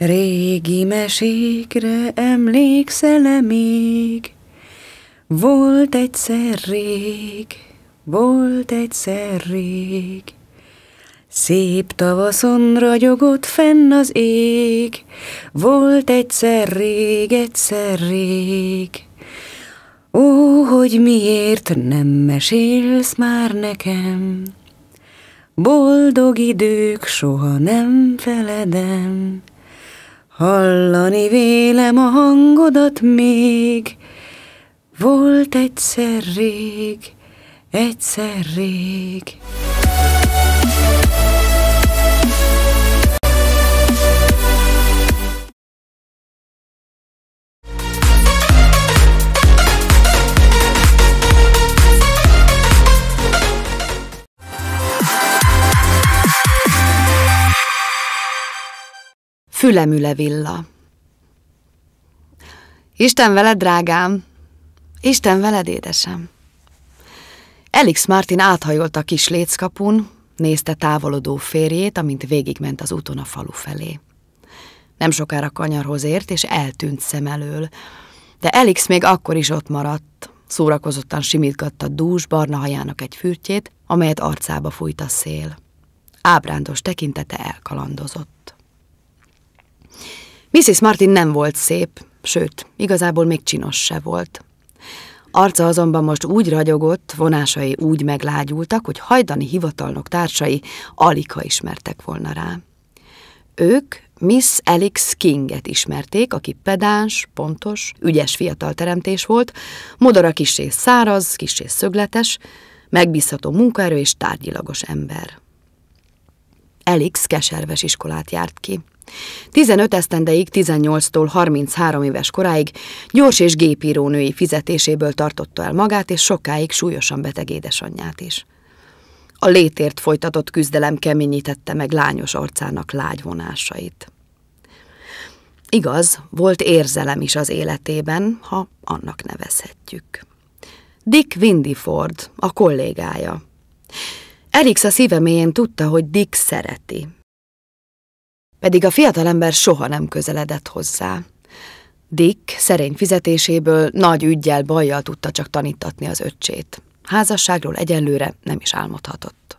Régi mesékre emlékszel-e még? Volt egyszer rég, volt egyszer rég. Szép tavaszon ragyogott fenn az ég, Volt egyszer rég, egyszer rég. Ó, hogy miért nem mesélsz már nekem? Boldog idők soha nem feledem. Hallani vélem a hangodat még, volt egyszer rég, egyszer rég. Fülemüle villa. Isten veled, drágám! Isten veled, édesem! Elix Martin áthajolt a kis léckapun, nézte távolodó férjét, amint végigment az úton a falu felé. Nem sokára kanyarhoz ért, és eltűnt szem elől, de Elix még akkor is ott maradt, szórakozottan simítgatta dús barna hajának egy fürtjét, amelyet arcába fújt a szél. Ábrándos tekintete elkalandozott. Mrs. Martin nem volt szép, sőt, igazából még csinos se volt. Arca azonban most úgy ragyogott, vonásai úgy meglágyultak, hogy hajdani hivatalnok társai alig ha ismertek volna rá. Ők Miss Alex Kinget ismerték, aki pedáns, pontos, ügyes fiatal teremtés volt, modora kisé száraz, kisé szögletes, megbízható munkaerő és tárgyilagos ember. Elix keserves iskolát járt ki. 15 esztendeig 18-tól 33 éves koráig gyors és gépíró női fizetéséből tartotta el magát, és sokáig súlyosan beteg édesanyját is. A létért folytatott küzdelem keményítette meg lányos arcának lágy vonásait. Igaz, volt érzelem is az életében, ha annak nevezhetjük. Dick Ford, a kollégája. Erics a szíve mélyén tudta, hogy Dick szereti, pedig a fiatalember soha nem közeledett hozzá. Dick szerény fizetéséből nagy ügyjel bajjal tudta csak tanítatni az öccsét. Házasságról egyenlőre nem is álmodhatott.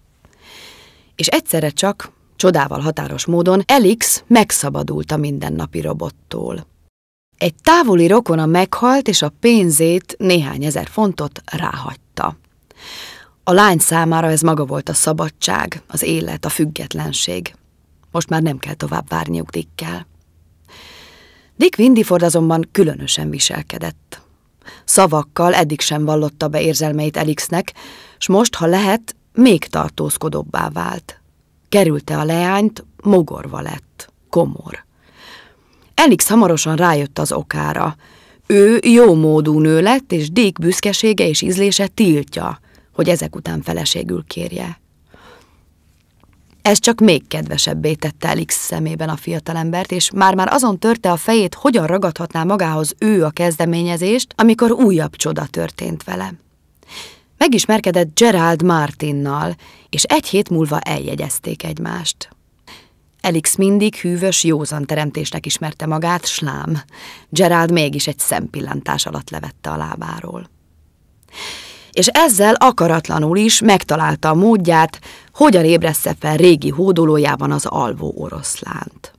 És egyszerre csak, csodával határos módon, Elix megszabadult a mindennapi robottól. Egy távoli rokona meghalt, és a pénzét, néhány ezer fontot ráhagyta. A lány számára ez maga volt a szabadság, az élet, a függetlenség. Most már nem kell tovább várniuk Dickkel. Dick Windiford azonban különösen viselkedett. Szavakkal eddig sem vallotta be érzelmeit Elixnek, s most, ha lehet, még tartózkodóbbá vált. Kerülte a leányt, mogorva lett, komor. Elix hamarosan rájött az okára. Ő jó módú nő lett, és Dick büszkesége és ízlése tiltja, hogy ezek után feleségül kérje. Ez csak még kedvesebbé tette Elix szemében a fiatalembert, és már-már azon törte a fejét, hogyan ragadhatná magához ő a kezdeményezést, amikor újabb csoda történt vele. Megismerkedett Gerald Martinnal, és egy hét múlva eljegyezték egymást. Elix mindig hűvös, józan teremtésnek ismerte magát, slám. Gerald mégis egy szempillantás alatt levette a lábáról és ezzel akaratlanul is megtalálta a módját, hogyan ébressze fel régi hódolójában az alvó oroszlánt.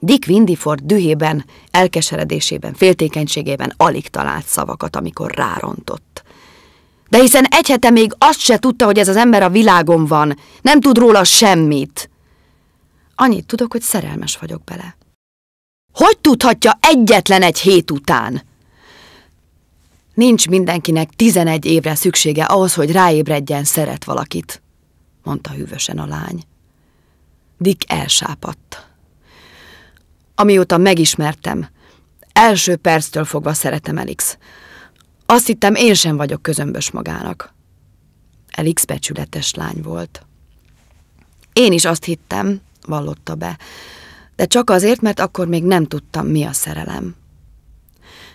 Dick Windiford dühében, elkeseredésében, féltékenységében alig talált szavakat, amikor rárontott. De hiszen egy hete még azt se tudta, hogy ez az ember a világon van, nem tud róla semmit. Annyit tudok, hogy szerelmes vagyok bele. Hogy tudhatja egyetlen egy hét után? Nincs mindenkinek tizenegy évre szüksége ahhoz, hogy ráébredjen szeret valakit, mondta hűvösen a lány. Dick elsápadt. Amióta megismertem, első perctől fogva szeretem Elix. Azt hittem, én sem vagyok közömbös magának. Elix becsületes lány volt. Én is azt hittem, vallotta be, de csak azért, mert akkor még nem tudtam, mi a szerelem.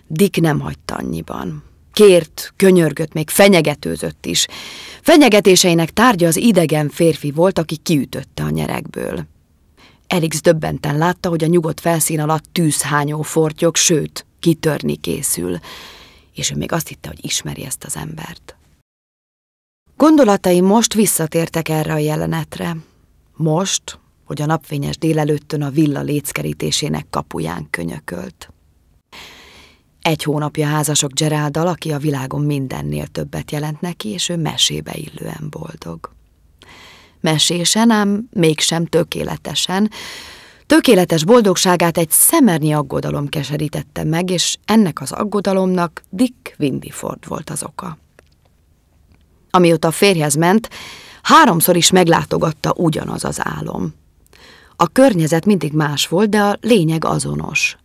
Dick nem hagyta annyiban. Kért, könyörgött, még fenyegetőzött is. Fenyegetéseinek tárgya az idegen férfi volt, aki kiütötte a nyerekből. Elix döbbenten látta, hogy a nyugodt felszín alatt tűzhányó fortyog, sőt, kitörni készül, és ő még azt hitte, hogy ismeri ezt az embert. Gondolatai most visszatértek erre a jelenetre. Most, hogy a napfényes délelőttön a villa léckerítésének kapuján könyökölt. Egy hónapja házasok Geráldal, aki a világon mindennél többet jelent neki, és ő mesébe illően boldog. Mesésen, ám mégsem tökéletesen, Tökéletes boldogságát egy szemernyi aggodalom keserítette meg, és ennek az aggodalomnak Dick Windiford volt az oka. Amióta a férjhez ment, háromszor is meglátogatta ugyanaz az álom. A környezet mindig más volt, de a lényeg azonos.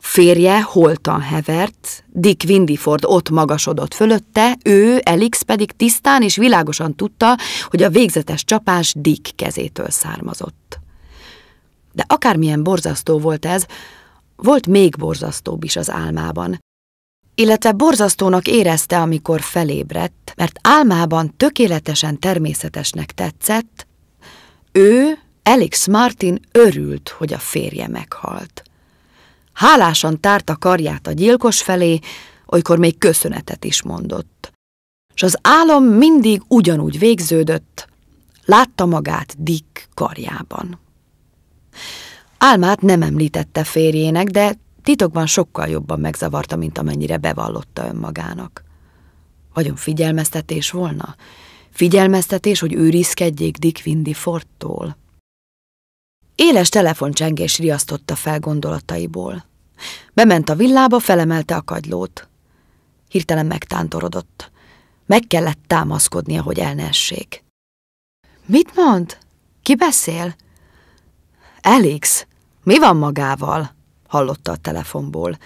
Férje holtan hevert, Dick Windiford ott magasodott fölötte, ő, Elix pedig tisztán és világosan tudta, hogy a végzetes csapás Dick kezétől származott. De akármilyen borzasztó volt ez, volt még borzasztóbb is az álmában. Illetve borzasztónak érezte, amikor felébredt, mert álmában tökéletesen természetesnek tetszett, ő, Elix Martin örült, hogy a férje meghalt. Hálásan tárta karját a gyilkos felé, olykor még köszönetet is mondott. És az álom mindig ugyanúgy végződött, látta magát Dick karjában. Álmát nem említette férjének, de titokban sokkal jobban megzavarta, mint amennyire bevallotta önmagának. Vajon figyelmeztetés volna? Figyelmeztetés, hogy őrizkedjék Dick Windy Fordtól? Éles telefoncsengés riasztotta fel gondolataiból. Bement a villába, felemelte a kagylót. Hirtelen megtántorodott. Meg kellett támaszkodnia, hogy el essék. Mit mond? Ki beszél? Elix, mi van magával? hallotta a telefonból.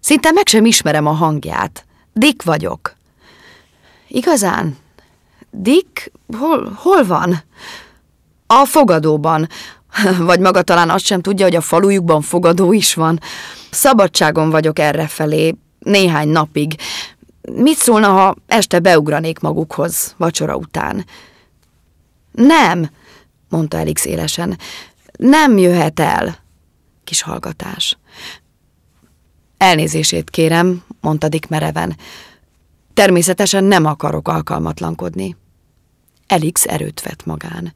Szinte meg sem ismerem a hangját. Dick vagyok. Igazán? Dick? Hol, hol van? A fogadóban. vagy maga talán azt sem tudja, hogy a falujukban fogadó is van. Szabadságon vagyok errefelé, néhány napig. Mit szólna, ha este beugranék magukhoz, vacsora után? Nem, mondta Elix élesen. Nem jöhet el. Kis hallgatás. Elnézését kérem, mondta Dick mereven. Természetesen nem akarok alkalmatlankodni. Elix erőt vett magán.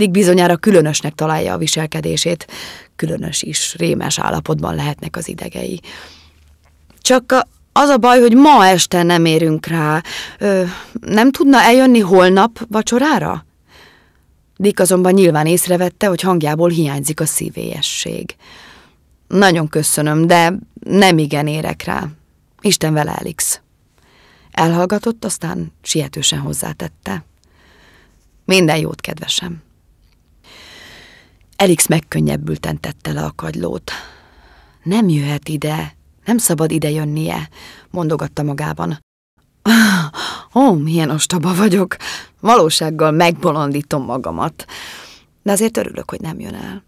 Dick bizonyára különösnek találja a viselkedését. Különös is, rémes állapotban lehetnek az idegei. Csak a, az a baj, hogy ma este nem érünk rá. Ö, nem tudna eljönni holnap vacsorára? Dick azonban nyilván észrevette, hogy hangjából hiányzik a szívélyesség. Nagyon köszönöm, de nem igen érek rá. Isten vele, Elix. Elhallgatott, aztán sietősen hozzátette. Minden jót, kedvesem. Elix megkönnyebbülten tette le a kagylót. Nem jöhet ide, nem szabad ide jönnie, mondogatta magában. Ó, oh, milyen ostoba vagyok, valósággal megbolondítom magamat. De azért örülök, hogy nem jön el.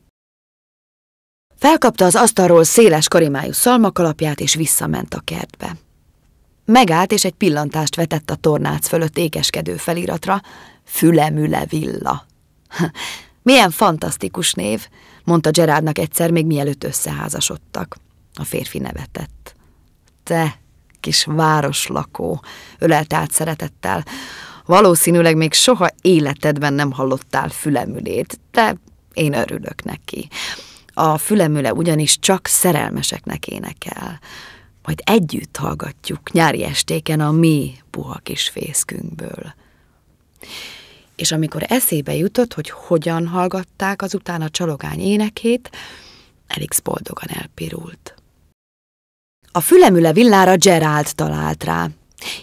Felkapta az asztalról széles karimájú szalmakalapját, és visszament a kertbe. Megállt, és egy pillantást vetett a tornác fölött ékeskedő feliratra, Fülemüle villa. Milyen fantasztikus név, mondta Gerardnak egyszer, még mielőtt összeházasodtak. A férfi nevetett. Te, kis városlakó, ölelt át szeretettel. Valószínűleg még soha életedben nem hallottál fülemülét, de én örülök neki. A fülemüle ugyanis csak szerelmeseknek énekel. Majd együtt hallgatjuk nyári estéken a mi puha kis fészkünkből és amikor eszébe jutott, hogy hogyan hallgatták azután a csalogány énekét, Elix boldogan elpirult. A fülemüle villára Gerald talált rá,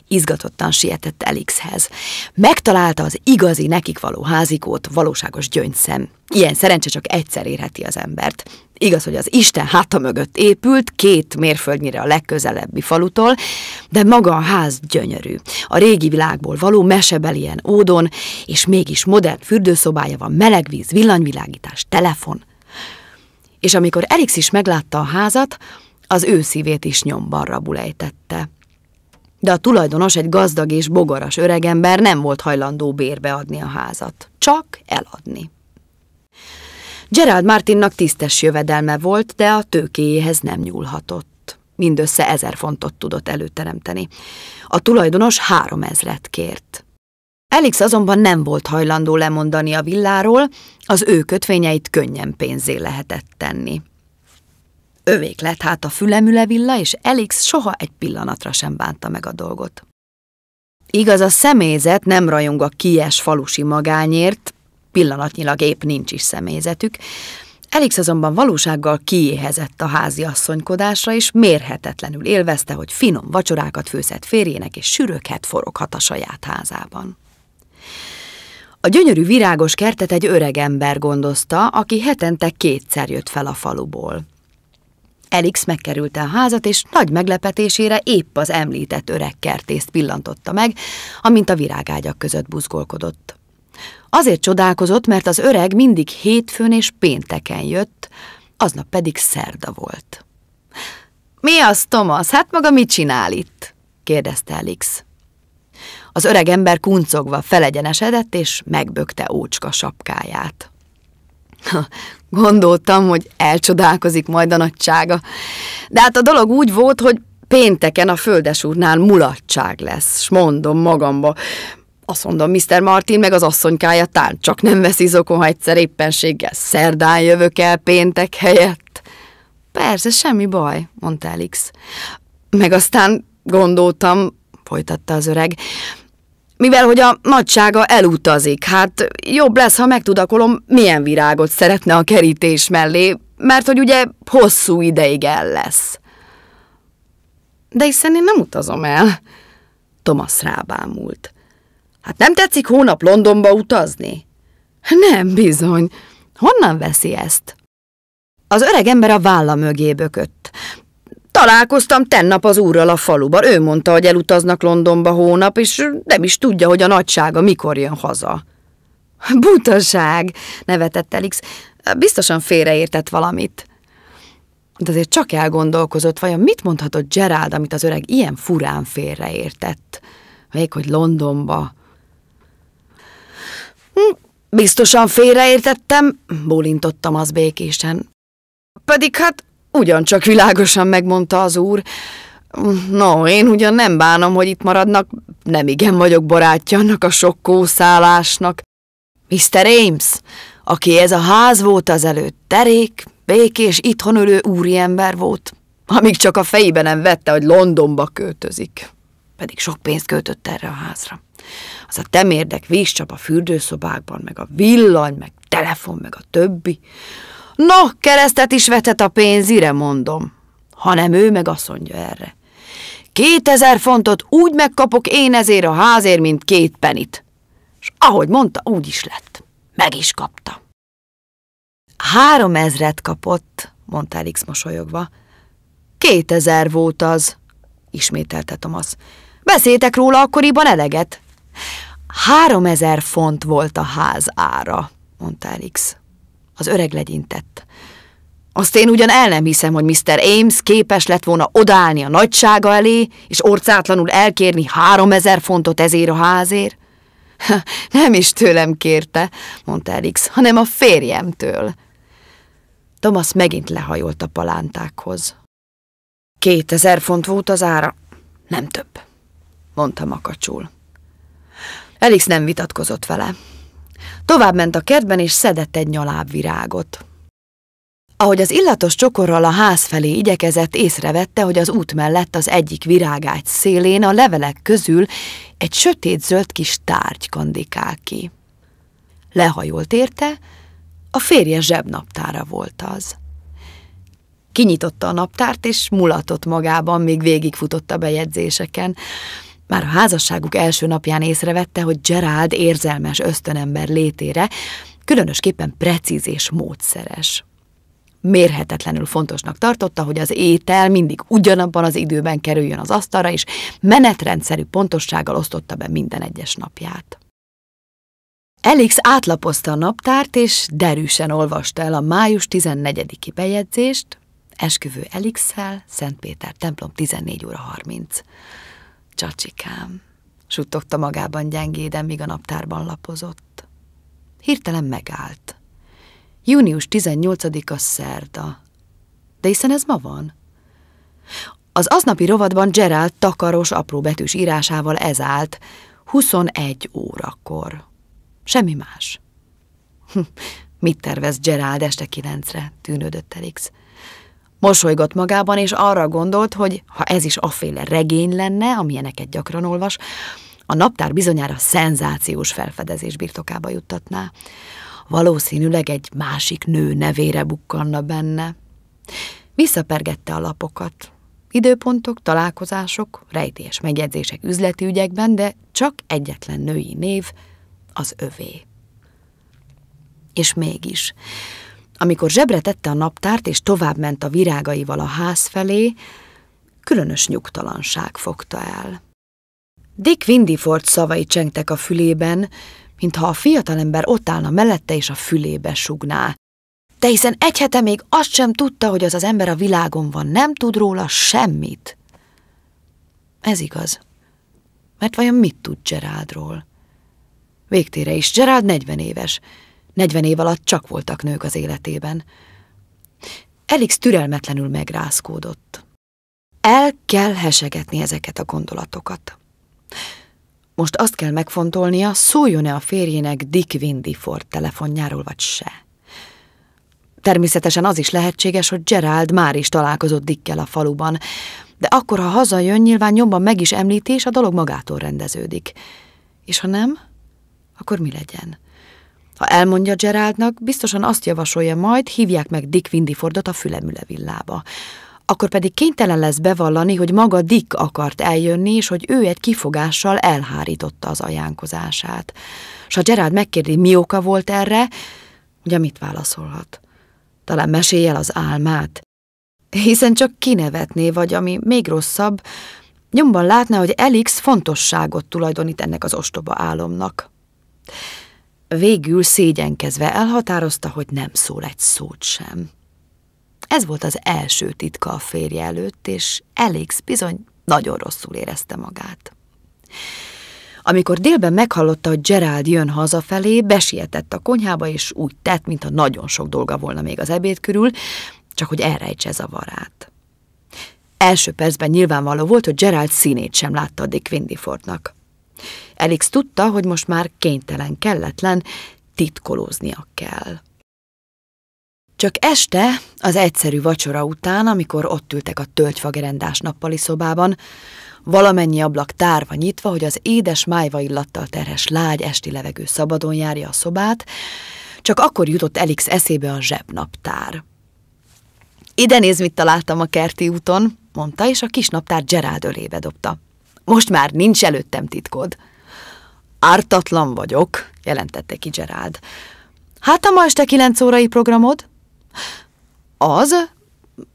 Izgatottan sietett Elixhez. Megtalálta az igazi, nekik való házikót, valóságos gyöngyszem. Ilyen szerencse csak egyszer érheti az embert. Igaz, hogy az Isten háta mögött épült, két mérföldnyire a legközelebbi falutól, de maga a ház gyönyörű. A régi világból való mesebelien ódon, és mégis modern fürdőszobája van, melegvíz, villanyvilágítás, telefon. És amikor Elix is meglátta a házat, az ő szívét is nyomban rabulejtette de a tulajdonos egy gazdag és bogaras öregember nem volt hajlandó bérbe adni a házat, csak eladni. Gerald Martinnak tisztes jövedelme volt, de a tőkéjéhez nem nyúlhatott. Mindössze ezer fontot tudott előteremteni. A tulajdonos három ezret kért. Elix azonban nem volt hajlandó lemondani a villáról, az ő kötvényeit könnyen pénzé lehetett tenni. Övék lett hát a fülemüle villa, és Elix soha egy pillanatra sem bánta meg a dolgot. Igaz, a személyzet nem rajong a kies falusi magányért, pillanatnyilag épp nincs is személyzetük, Elix azonban valósággal kiéhezett a házi asszonykodásra, és mérhetetlenül élvezte, hogy finom vacsorákat főzhet férjének, és süröket foroghat a saját házában. A gyönyörű virágos kertet egy öreg ember gondozta, aki hetente kétszer jött fel a faluból. Elix megkerülte a házat, és nagy meglepetésére épp az említett öreg kertészt pillantotta meg, amint a virágágyak között buzgolkodott. Azért csodálkozott, mert az öreg mindig hétfőn és pénteken jött, aznap pedig szerda volt. – Mi az, Thomas? Hát maga mit csinál itt? – kérdezte Elix. Az öreg ember kuncogva felegyenesedett, és megbökte ócska sapkáját. Gondoltam, hogy elcsodálkozik majd a nagysága. De hát a dolog úgy volt, hogy pénteken a földesúrnál mulatság lesz, s mondom magamba. Azt mondom, Mr. Martin meg az asszonykája tán, csak nem vesz izokon, ha egyszer éppenséggel szerdán jövök el péntek helyett. Persze, semmi baj, mondta Elix. Meg aztán gondoltam, folytatta az öreg, mivel hogy a nagysága elutazik, hát jobb lesz, ha megtudakolom, milyen virágot szeretne a kerítés mellé, mert hogy ugye hosszú ideig el lesz. De hiszen én nem utazom el. Thomas rábámult. Hát nem tetszik hónap Londonba utazni? Nem bizony. Honnan veszi ezt? Az öreg ember a válla mögé bökött. Találkoztam tennap az úrral a faluban. Ő mondta, hogy elutaznak Londonba hónap, és nem is tudja, hogy a nagysága mikor jön haza. Butaság, nevetett Elix. Biztosan félreértett valamit. De azért csak elgondolkozott, vajon mit mondhatott Gerald, amit az öreg ilyen furán félreértett? Még hogy Londonba. Hm, biztosan félreértettem, bólintottam az békésen. Pedig hát Ugyancsak világosan megmondta az úr. No, én ugyan nem bánom, hogy itt maradnak, nem igen vagyok barátja annak a sok kószálásnak. Mr. Ames, aki ez a ház volt előtt, terék, békés, itthon ülő úriember volt, amíg csak a fejében nem vette, hogy Londonba költözik. Pedig sok pénzt költött erre a házra. Az a temérdek vízcsap a fürdőszobákban, meg a villany, meg telefon, meg a többi. No, keresztet is vetett a pénzire, mondom. Hanem ő meg azt mondja erre. Kétezer fontot úgy megkapok én ezért a házért, mint két penit. És ahogy mondta, úgy is lett. Meg is kapta. Három ezret kapott, mondta Elix mosolyogva. Kétezer volt az, ismételte Tomasz. Beszéltek róla akkoriban eleget. Három ezer font volt a ház ára, mondta Elix. Az öreg legyintett. Azt én ugyan el nem hiszem, hogy Mr. Ames képes lett volna odállni a nagysága elé, és orcátlanul elkérni háromezer fontot ezért a házért. Nem is tőlem kérte, mondta Elix, hanem a férjemtől. Thomas megint lehajolt a palántákhoz. Kétezer font volt az ára, nem több, mondta makacsul. Elix nem vitatkozott vele. Továbbment a kertben, és szedett egy nyalábvirágot. Ahogy az illatos csokorral a ház felé igyekezett, észrevette, hogy az út mellett az egyik virágágy szélén a levelek közül egy sötét zöld kis tárgy kandikál ki. Lehajolt érte, a férje zsebnaptára volt az. Kinyitotta a naptárt, és mulatott magában, még végigfutott a bejegyzéseken. Már a házasságuk első napján észrevette, hogy Gerald érzelmes ösztönember létére, különösképpen precíz és módszeres. Mérhetetlenül fontosnak tartotta, hogy az étel mindig ugyanabban az időben kerüljön az asztalra, és menetrendszerű pontossággal osztotta be minden egyes napját. Elix átlapozta a naptárt, és derűsen olvasta el a május 14-i bejegyzést, esküvő Elixszel, Szentpéter templom 14 óra 30. Csacsikám, suttogta magában gyengéden, míg a naptárban lapozott. Hirtelen megállt. Június 18-a szerda. De hiszen ez ma van? Az aznapi rovatban Gerald takaros, apróbetűs írásával ez állt, 21 órakor. Semmi más. Mit tervez Gerald este kilencre? tűnődött Elix. Mosolygott magában, és arra gondolt, hogy ha ez is aféle regény lenne, amilyeneket gyakran olvas, a naptár bizonyára szenzációs felfedezés birtokába juttatná. Valószínűleg egy másik nő nevére bukkanna benne. Visszapergette a lapokat. Időpontok, találkozások, rejtélyes megjegyzések üzleti ügyekben, de csak egyetlen női név az övé. És mégis, amikor zsebre tette a naptárt, és továbbment a virágaival a ház felé, különös nyugtalanság fogta el. Dick Windiford szavai csengtek a fülében, mintha a fiatalember ott állna mellette és a fülébe sugná. De hiszen egy hete még azt sem tudta, hogy az az ember a világon van, nem tud róla semmit. Ez igaz. Mert vajon mit tud Geraldról? Végtére is, Gerald 40 éves, Negyven év alatt csak voltak nők az életében. Elix türelmetlenül megrázkódott. El kell hesegetni ezeket a gondolatokat. Most azt kell megfontolnia, szóljon-e a férjének Dick Ford telefonjáról vagy se. Természetesen az is lehetséges, hogy Gerald már is találkozott Dickkel a faluban, de akkor, ha hazajön, nyilván nyomban meg is említi, és a dolog magától rendeződik. És ha nem, akkor mi legyen? Ha elmondja Geraldnak, biztosan azt javasolja majd, hívják meg Dick Windifordot a fülemüle villába. Akkor pedig kénytelen lesz bevallani, hogy maga Dick akart eljönni, és hogy ő egy kifogással elhárította az ajánkozását. S ha Gerald megkérdi, mi oka volt erre, ugye mit válaszolhat? Talán mesélj el az álmát. Hiszen csak kinevetné, vagy ami még rosszabb, nyomban látná, hogy Elix fontosságot tulajdonít ennek az ostoba álomnak. Végül szégyenkezve elhatározta, hogy nem szól egy szót sem. Ez volt az első titka a férje előtt, és Alex bizony nagyon rosszul érezte magát. Amikor délben meghallotta, hogy Gerald jön hazafelé, besietett a konyhába, és úgy tett, mintha nagyon sok dolga volna még az ebéd körül, csak hogy elrejtse varát. Első percben nyilvánvaló volt, hogy Gerald színét sem látta a Dick Elix tudta, hogy most már kénytelen, kelletlen, titkolóznia kell. Csak este, az egyszerű vacsora után, amikor ott ültek a tölgyfagerendás nappali szobában, valamennyi ablak tárva nyitva, hogy az édes májva illattal terhes lágy esti levegő szabadon járja a szobát, csak akkor jutott Elix eszébe a zsebnaptár. Ide néz, mit találtam a kerti úton, mondta, és a kis naptár Gerald ölébe dobta. Most már nincs előttem titkod. Ártatlan vagyok, jelentette ki Gerard. Hát a ma este kilenc órai programod? Az?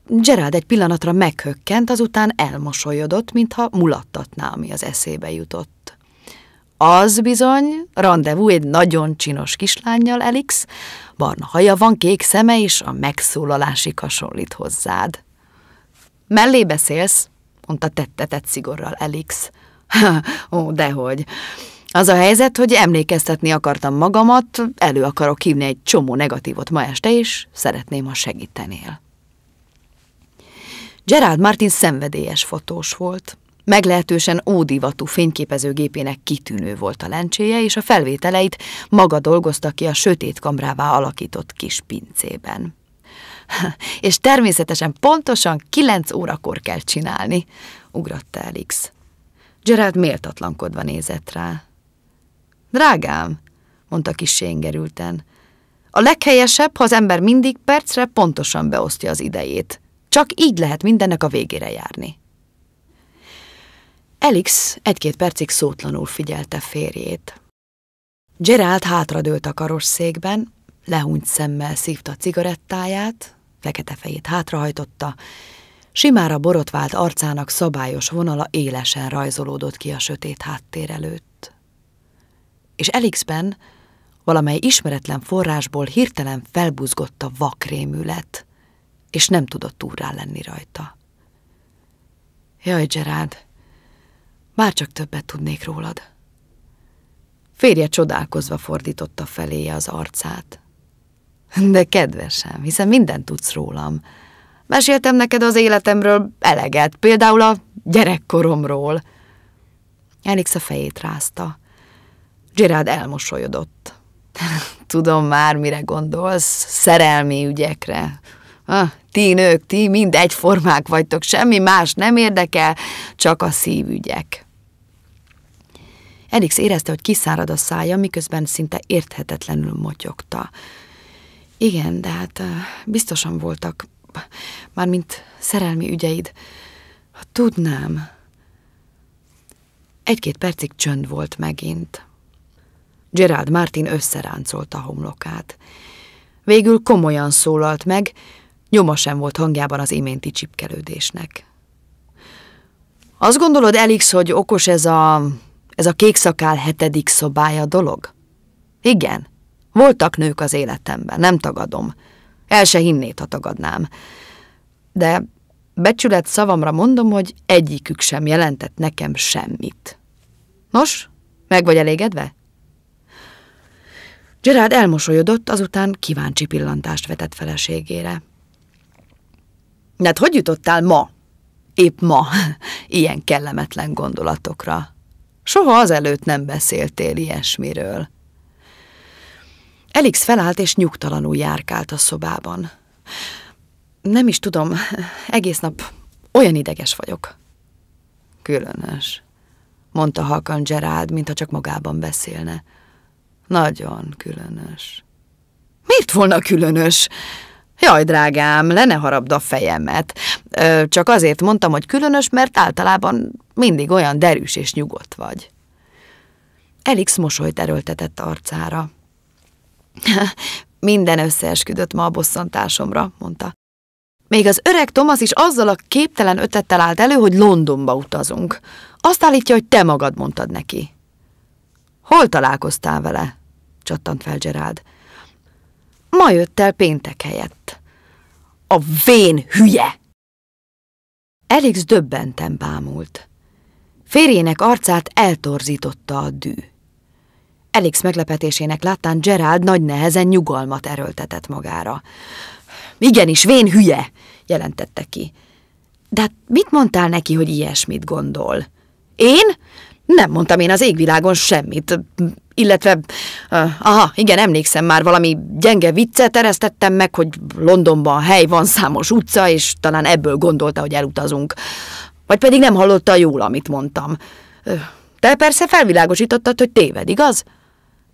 Gerard egy pillanatra meghökkent, azután elmosolyodott, mintha mulattatná, ami az eszébe jutott. Az bizony, rendezvú egy nagyon csinos kislányjal, Elix, barna haja van, kék szeme, és a megszólalásig hasonlít hozzád. Mellé beszélsz, mondta tettetett szigorral Elix. Ó, dehogy. Az a helyzet, hogy emlékeztetni akartam magamat, elő akarok hívni egy csomó negatívot ma este, és szeretném, ha segítenél. Gerald Martin szenvedélyes fotós volt. Meglehetősen ódivatú fényképezőgépének kitűnő volt a lencséje, és a felvételeit maga dolgozta ki a sötét kamrává alakított kis pincében. és természetesen pontosan kilenc órakor kell csinálni, ugratta Alex. Gerald méltatlankodva nézett rá. Drágám, mondta kis ingerülten, a leghelyesebb, ha az ember mindig percre pontosan beosztja az idejét. Csak így lehet mindennek a végére járni. Elix egy-két percig szótlanul figyelte férjét. Gerald hátradőlt a karosszékben, lehúnyt szemmel szívta cigarettáját, fekete fejét hátrahajtotta, simára borotvált arcának szabályos vonala élesen rajzolódott ki a sötét háttér előtt és Elixben valamely ismeretlen forrásból hirtelen felbuzgott a vakrémület, és nem tudott úrrá lenni rajta. Jaj, Gerard, már csak többet tudnék rólad. Férje csodálkozva fordította feléje az arcát. De kedvesem, hiszen mindent tudsz rólam. Meséltem neked az életemről eleget, például a gyerekkoromról. Elix a fejét rázta. Gerard elmosolyodott. Tudom már, mire gondolsz, szerelmi ügyekre. Ah, ti nők, ti mind egyformák vagytok, semmi más nem érdekel, csak a szívügyek. Elix érezte, hogy kiszárad a szája, miközben szinte érthetetlenül motyogta. Igen, de hát biztosan voltak, már mint szerelmi ügyeid. Ha tudnám. Egy-két percig csönd volt megint. Gerald Martin összeráncolta homlokát. Végül komolyan szólalt meg, nyoma sem volt hangjában az iménti csipkelődésnek. Azt gondolod, Elix, hogy okos ez a, ez a kékszakál hetedik szobája dolog? Igen, voltak nők az életemben, nem tagadom. El se hinnét, ha tagadnám. De becsület szavamra mondom, hogy egyikük sem jelentett nekem semmit. Nos, meg vagy elégedve? Gerard elmosolyodott, azután kíváncsi pillantást vetett feleségére. Hát hogy jutottál ma? Épp ma. Ilyen kellemetlen gondolatokra. Soha azelőtt nem beszéltél ilyesmiről. Elix felállt és nyugtalanul járkált a szobában. Nem is tudom, egész nap olyan ideges vagyok. Különös, mondta halkan Gerard, mintha csak magában beszélne. Nagyon különös. Miért volna különös? Jaj, drágám, le ne harabd a fejemet. Ö, csak azért mondtam, hogy különös, mert általában mindig olyan derűs és nyugodt vagy. Elix mosolyt erőltetett arcára. Minden összeesküdött ma a bosszantásomra, mondta. Még az öreg Thomas is azzal a képtelen ötettel állt elő, hogy Londonba utazunk. Azt állítja, hogy te magad mondtad neki. Hol találkoztál vele? csattant fel Gerald. Ma jött el péntek helyett. A vén hülye! Elix döbbenten bámult. Férjének arcát eltorzította a dű. Elix meglepetésének láttán Gerald nagy nehezen nyugalmat erőltetett magára. Igenis, vén hülye, jelentette ki. De hát mit mondtál neki, hogy ilyesmit gondol? Én? Nem mondtam én az égvilágon semmit illetve, uh, aha, igen, emlékszem már, valami gyenge viccet eresztettem meg, hogy Londonban hely van számos utca, és talán ebből gondolta, hogy elutazunk. Vagy pedig nem hallotta jól, amit mondtam. Uh, te persze felvilágosítottad, hogy téved, igaz?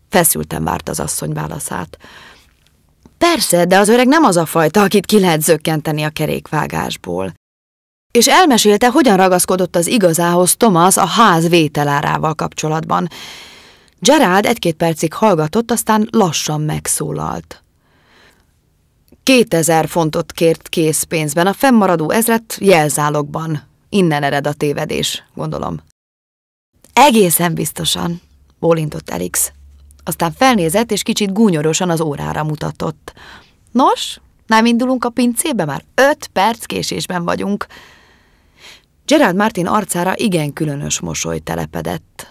Feszülten várt az asszony válaszát. Persze, de az öreg nem az a fajta, akit ki lehet zökkenteni a kerékvágásból. És elmesélte, hogyan ragaszkodott az igazához Thomas a ház vételárával kapcsolatban, Gerald egy-két percig hallgatott, aztán lassan megszólalt. Kétezer fontot kért készpénzben, a fennmaradó ezret jelzálogban. Innen ered a tévedés, gondolom. Egészen biztosan, bólintott Elix. Aztán felnézett, és kicsit gúnyorosan az órára mutatott. Nos, nem indulunk a pincébe, már öt perc késésben vagyunk. Gerald Martin arcára igen különös mosoly telepedett.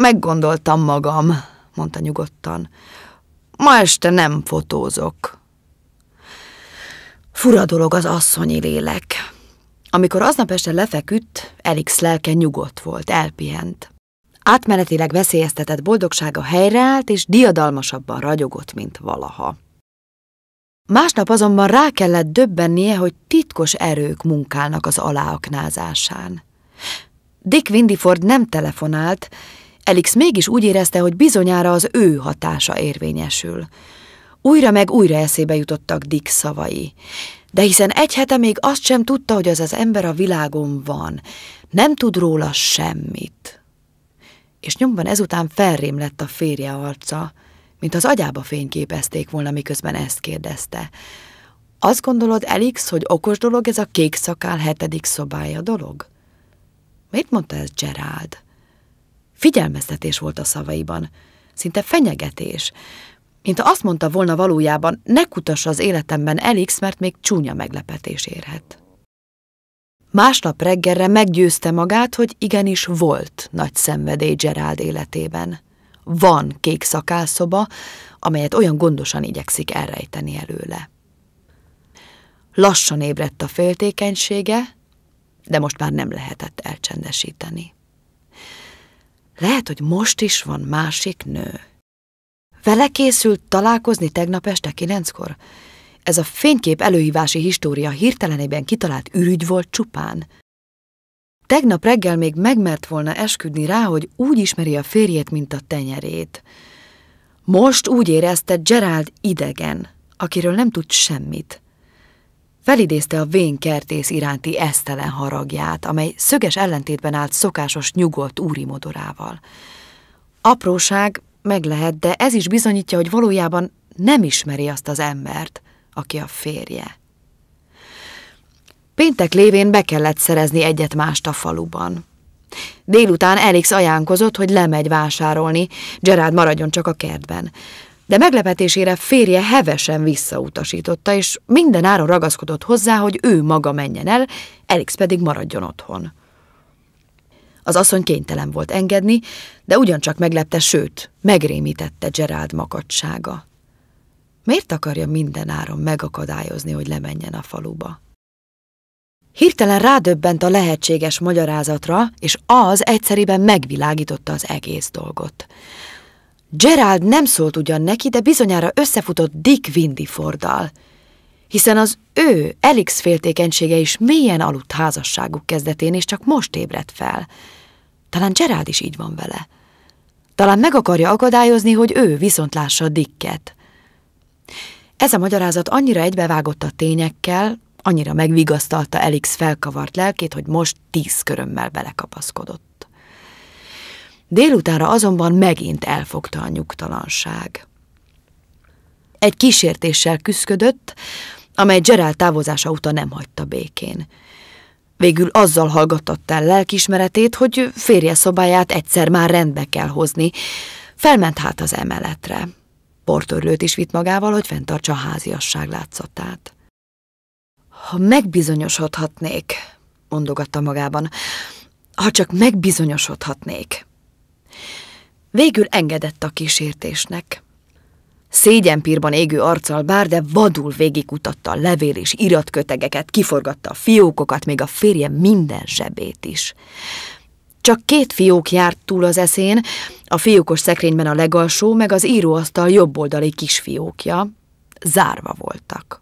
Meggondoltam magam, mondta nyugodtan. Ma este nem fotózok. Fura dolog az asszonyi lélek. Amikor aznap este lefeküdt, Elix lelke nyugodt volt, elpihent. Átmenetileg veszélyeztetett boldogsága helyreállt, és diadalmasabban ragyogott, mint valaha. Másnap azonban rá kellett döbbennie, hogy titkos erők munkálnak az aláaknázásán. Dick Windiford nem telefonált, Elix mégis úgy érezte, hogy bizonyára az ő hatása érvényesül. Újra meg újra eszébe jutottak Dick szavai. De hiszen egy hete még azt sem tudta, hogy az az ember a világon van. Nem tud róla semmit. És nyomban ezután felrém lett a férje arca, mint az agyába fényképezték volna, miközben ezt kérdezte. Azt gondolod, Elix, hogy okos dolog ez a kék szakál hetedik szobája dolog? Miért mondta ez Gerald? Figyelmeztetés volt a szavaiban, szinte fenyegetés, mint ha azt mondta volna valójában, ne kutassa az életemben Elix, mert még csúnya meglepetés érhet. Másnap reggelre meggyőzte magát, hogy igenis volt nagy szenvedély Gerald életében. Van kék szakálszoba, amelyet olyan gondosan igyekszik elrejteni előle. Lassan ébredt a féltékenysége, de most már nem lehetett elcsendesíteni. Lehet, hogy most is van másik nő. Vele készült találkozni tegnap este kilenckor. Ez a fénykép előhívási história hirtelenében kitalált ürügy volt csupán. Tegnap reggel még megmert volna esküdni rá, hogy úgy ismeri a férjét, mint a tenyerét. Most úgy érezte Gerald idegen, akiről nem tud semmit. Felidézte a vén kertész iránti esztelen haragját, amely szöges ellentétben állt szokásos nyugodt úri modorával. Apróság meg lehet, de ez is bizonyítja, hogy valójában nem ismeri azt az embert, aki a férje. Péntek lévén be kellett szerezni egyet mást a faluban. Délután Elix ajánkozott, hogy lemegy vásárolni, Gerard maradjon csak a kertben de meglepetésére férje hevesen visszautasította, és minden áron ragaszkodott hozzá, hogy ő maga menjen el, Elix pedig maradjon otthon. Az asszony kénytelen volt engedni, de ugyancsak meglepte, sőt, megrémítette Gerald makadsága. Miért akarja minden áron megakadályozni, hogy lemenjen a faluba? Hirtelen rádöbbent a lehetséges magyarázatra, és az egyszeriben megvilágította az egész dolgot. Gerald nem szólt ugyan neki, de bizonyára összefutott Dick fordal, hiszen az ő Elix féltékenysége is mélyen aludt házasságuk kezdetén, és csak most ébredt fel. Talán Gerald is így van vele. Talán meg akarja akadályozni, hogy ő viszont lássa Dicket. Ez a magyarázat annyira egybevágott a tényekkel, annyira megvigasztalta Elix felkavart lelkét, hogy most tíz körömmel belekapaszkodott. Délutánra azonban megint elfogta a nyugtalanság. Egy kísértéssel küszködött, amely Gerald távozása után nem hagyta békén. Végül azzal hallgatott el lelkismeretét, hogy férje szobáját egyszer már rendbe kell hozni. Felment hát az emeletre. Portörlőt is vitt magával, hogy fenntartsa a háziasság látszatát. Ha megbizonyosodhatnék, mondogatta magában, ha csak megbizonyosodhatnék. Végül engedett a kísértésnek. Szégyenpírban égő arccal bár, de vadul végigutatta a levél és iratkötegeket, kiforgatta a fiókokat, még a férje minden zsebét is. Csak két fiók járt túl az eszén, a fiókos szekrényben a legalsó, meg az íróasztal jobb oldali kis fiókja. Zárva voltak.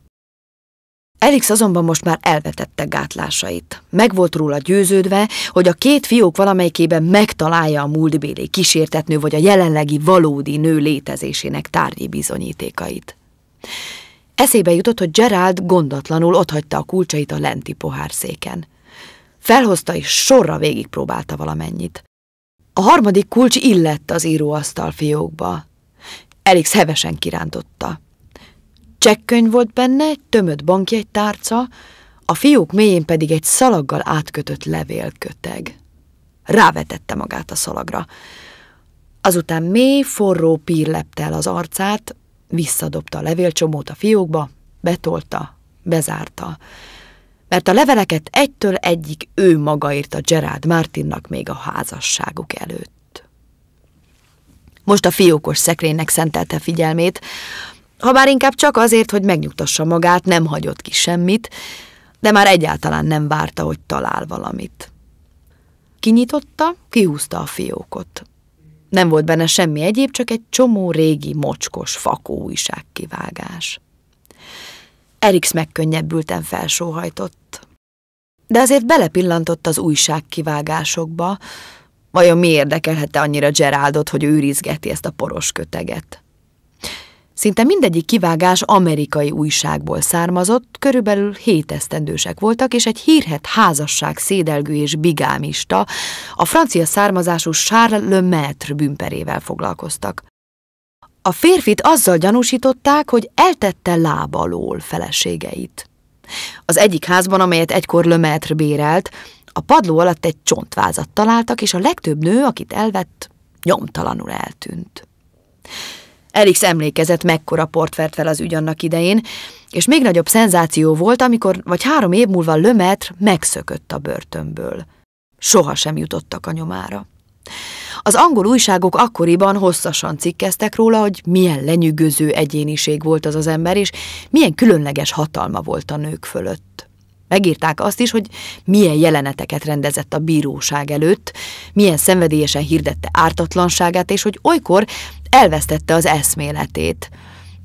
Elix azonban most már elvetette gátlásait. Meg volt róla győződve, hogy a két fiók valamelyikében megtalálja a múltbéli kísértetnő vagy a jelenlegi valódi nő létezésének tárgyi bizonyítékait. Eszébe jutott, hogy Gerald gondatlanul otthagyta a kulcsait a lenti pohárszéken. Felhozta és sorra végigpróbálta valamennyit. A harmadik kulcs illett az íróasztal fiókba. Elix hevesen kirántotta. Csekkönyv volt benne, egy tömött bankjegytárca, a fiúk mélyén pedig egy szalaggal átkötött levélköteg. Rávetette magát a szalagra. Azután mély, forró pír lepte el az arcát, visszadobta a levélcsomót a fiókba, betolta, bezárta. Mert a leveleket egytől egyik ő maga írta Gerard Martinnak még a házasságuk előtt. Most a fiókos szekrénynek szentelte figyelmét, Habár inkább csak azért, hogy megnyugtassa magát, nem hagyott ki semmit, de már egyáltalán nem várta, hogy talál valamit. Kinyitotta, kihúzta a fiókot. Nem volt benne semmi egyéb, csak egy csomó régi, mocskos, fakó újságkivágás. Erix megkönnyebbülten felsóhajtott. De azért belepillantott az újságkivágásokba, vajon mi érdekelhette annyira Geraldot, hogy őrizgeti ezt a poros köteget. Szinte mindegyik kivágás amerikai újságból származott, körülbelül hétesztendősek voltak, és egy hírhet házasság szédelgő és bigámista, a francia származású Charles Maître bűnperével foglalkoztak. A férfit azzal gyanúsították, hogy eltette lába feleségeit. Az egyik házban, amelyet egykor Maître bérelt, a padló alatt egy csontvázat találtak, és a legtöbb nő, akit elvett, nyomtalanul eltűnt. Elix emlékezett, mekkora port vert fel az ügy annak idején, és még nagyobb szenzáció volt, amikor vagy három év múlva Lömetr megszökött a börtönből. Soha sem jutottak a nyomára. Az angol újságok akkoriban hosszasan cikkeztek róla, hogy milyen lenyűgöző egyéniség volt az az ember, és milyen különleges hatalma volt a nők fölött. Megírták azt is, hogy milyen jeleneteket rendezett a bíróság előtt, milyen szenvedélyesen hirdette ártatlanságát, és hogy olykor elvesztette az eszméletét.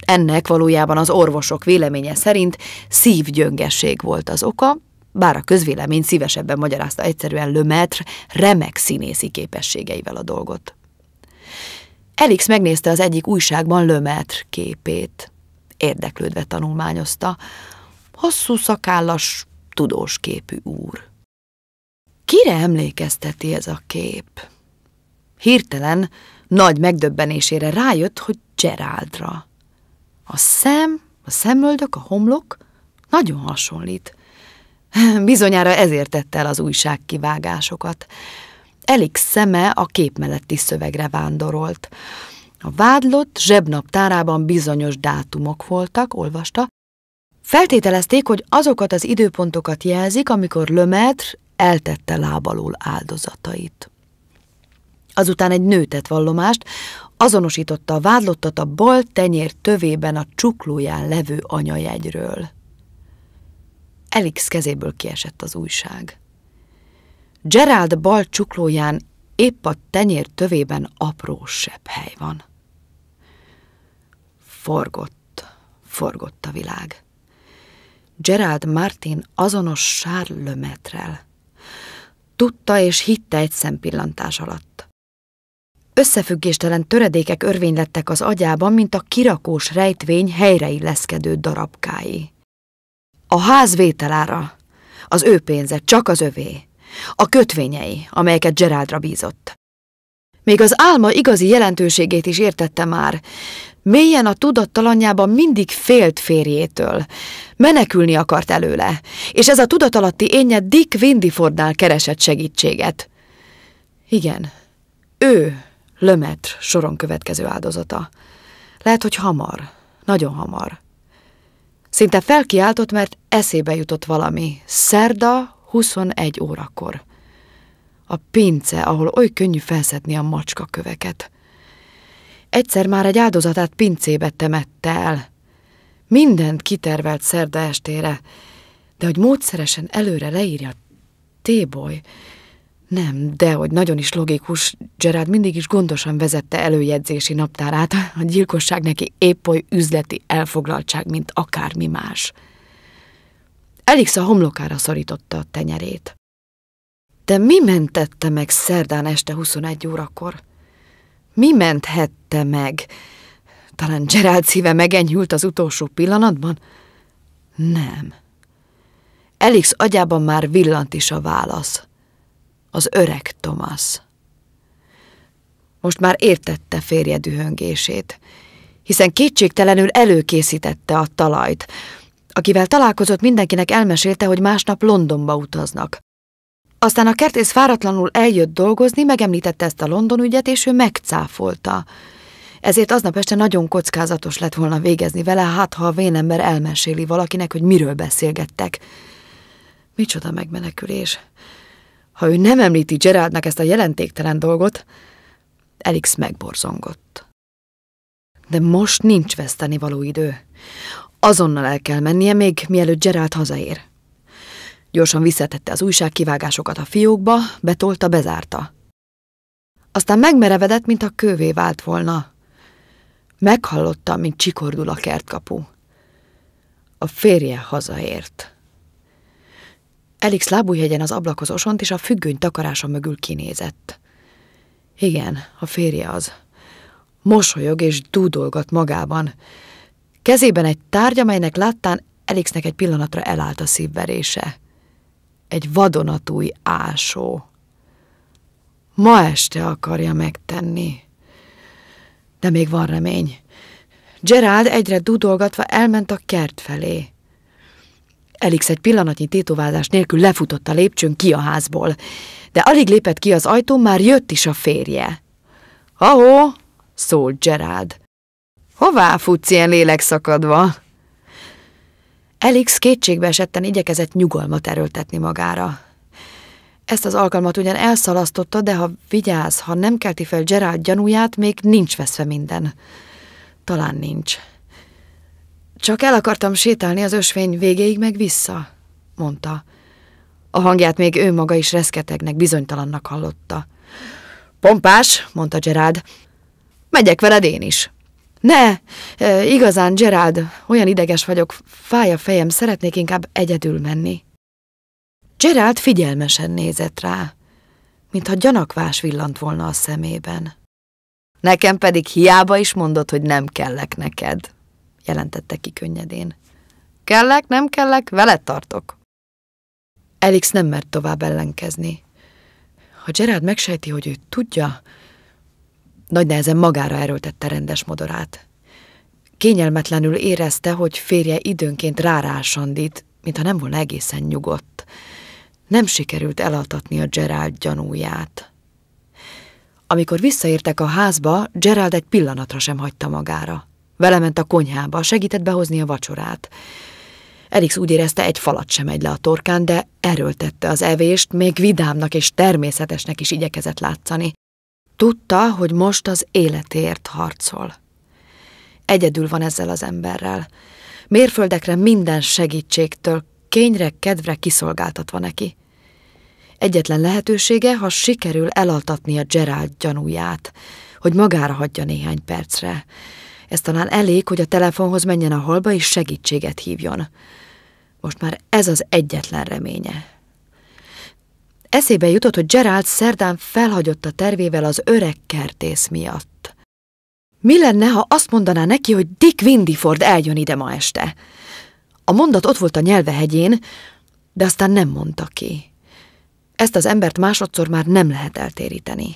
Ennek valójában az orvosok véleménye szerint szívgyöngesség volt az oka, bár a közvélemény szívesebben magyarázta egyszerűen Lömetr remek színészi képességeivel a dolgot. Elix megnézte az egyik újságban Lömetr képét. Érdeklődve tanulmányozta. Hosszú szakállas, tudós képű úr. Kire emlékezteti ez a kép? Hirtelen, nagy megdöbbenésére rájött, hogy Geraldra. A szem, a szemöldök, a homlok nagyon hasonlít. Bizonyára ezért tette el az újságkivágásokat. Elik szeme a kép melletti szövegre vándorolt. A vádlott zsebnaptárában bizonyos dátumok voltak, olvasta, Feltételezték, hogy azokat az időpontokat jelzik, amikor Lömetr eltette lábalól áldozatait. Azután egy nő tett vallomást, azonosította a vádlottat a bal tenyér tövében a csuklóján levő anyajegyről. Elix kezéből kiesett az újság. Gerald bal csuklóján épp a tenyér tövében apró sebb hely van. Forgott, forgott a világ. Gerald Martin azonos sárlömetrel. Tudta és hitte egy szempillantás alatt. Összefüggéstelen töredékek lettek az agyában, mint a kirakós rejtvény helyreilleszkedő darabkái. A ház vételára, az ő pénze, csak az övé, a kötvényei, amelyeket Geraldra bízott. Még az álma igazi jelentőségét is értette már, Mélyen a tudattalanjában mindig félt férjétől. Menekülni akart előle, és ez a tudatalatti énje Dick Windifordnál keresett segítséget. Igen, ő Lömet soron következő áldozata. Lehet, hogy hamar, nagyon hamar. Szinte felkiáltott, mert eszébe jutott valami. Szerda 21 órakor. A pince, ahol oly könnyű felszedni a macska köveket. Egyszer már egy áldozatát pincébe temette el. Mindent kitervelt szerda estére, de hogy módszeresen előre leírja téboly, nem, de hogy nagyon is logikus, Gerard mindig is gondosan vezette előjegyzési naptárát, a gyilkosság neki épp oly üzleti elfoglaltság, mint akármi más. Elix a homlokára szorította a tenyerét. De mi mentette meg szerdán este 21 órakor? Mi menthette meg? Talán Gerald szíve megenyhült az utolsó pillanatban? Nem. Elix agyában már villant is a válasz. Az öreg Thomas. Most már értette férje dühöngését, hiszen kétségtelenül előkészítette a talajt, akivel találkozott mindenkinek elmesélte, hogy másnap Londonba utaznak, aztán a kertész fáratlanul eljött dolgozni, megemlítette ezt a London ügyet, és ő megcáfolta. Ezért aznap este nagyon kockázatos lett volna végezni vele, hát ha a vénember elmeséli valakinek, hogy miről beszélgettek. Micsoda megmenekülés. Ha ő nem említi Gerardnak ezt a jelentéktelen dolgot, Elix megborzongott. De most nincs veszteni való idő. Azonnal el kell mennie, még mielőtt Gerard hazaér. Gyorsan visszatette az újságkivágásokat a fiókba, betolta, bezárta. Aztán megmerevedett, mint a kővé vált volna. Meghallotta, mint csikordul a kertkapu. A férje hazaért. Elix lábújhegyen az ablakhoz osont, és a függöny takarása mögül kinézett. Igen, a férje az. Mosolyog és dúdolgat magában. Kezében egy tárgy, amelynek láttán Elixnek egy pillanatra elállt a szívverése egy vadonatúj ásó. Ma este akarja megtenni. De még van remény. Gerald egyre dudolgatva elment a kert felé. Elix egy pillanatnyi tétovázás nélkül lefutott a lépcsőn ki a házból, de alig lépett ki az ajtón, már jött is a férje. – Ahó! – szólt Gerald. – Hová futsz ilyen lélekszakadva? Elix kétségbe esetten igyekezett nyugalmat erőltetni magára. Ezt az alkalmat ugyan elszalasztotta, de ha vigyáz, ha nem kelti fel Gerald gyanúját, még nincs veszve minden. Talán nincs. Csak el akartam sétálni az ösvény végéig meg vissza, mondta. A hangját még ő maga is reszketegnek, bizonytalannak hallotta. Pompás, mondta Gerard. Megyek veled én is. Ne! E, igazán, Gerald, olyan ideges vagyok, fáj a fejem, szeretnék inkább egyedül menni. Gerald figyelmesen nézett rá, mintha gyanakvás villant volna a szemében. Nekem pedig hiába is mondod, hogy nem kellek neked, jelentette ki könnyedén. Kellek, nem kellek, veled tartok. Elix nem mert tovább ellenkezni. Ha Gerard megsejti, hogy ő tudja, nagy nehezen magára erőltette rendes modorát. Kényelmetlenül érezte, hogy férje időnként rárásandít, mintha nem volna egészen nyugodt. Nem sikerült elaltatni a Gerald gyanúját. Amikor visszaértek a házba, Gerald egy pillanatra sem hagyta magára. ment a konyhába, segített behozni a vacsorát. Erix úgy érezte, egy falat sem egy le a torkán, de erőltette az evést, még vidámnak és természetesnek is igyekezett látszani. Tudta, hogy most az életért harcol. Egyedül van ezzel az emberrel. Mérföldekre minden segítségtől, kényre, kedvre kiszolgáltatva neki. Egyetlen lehetősége, ha sikerül elaltatni a Gerald gyanúját, hogy magára hagyja néhány percre. Ez talán elég, hogy a telefonhoz menjen a halba és segítséget hívjon. Most már ez az egyetlen reménye. Eszébe jutott, hogy Gerald szerdán felhagyott a tervével az öreg kertész miatt. Mi lenne, ha azt mondaná neki, hogy Dick Windiford eljön ide ma este? A mondat ott volt a nyelvehegyén, de aztán nem mondta ki. Ezt az embert másodszor már nem lehet eltéríteni.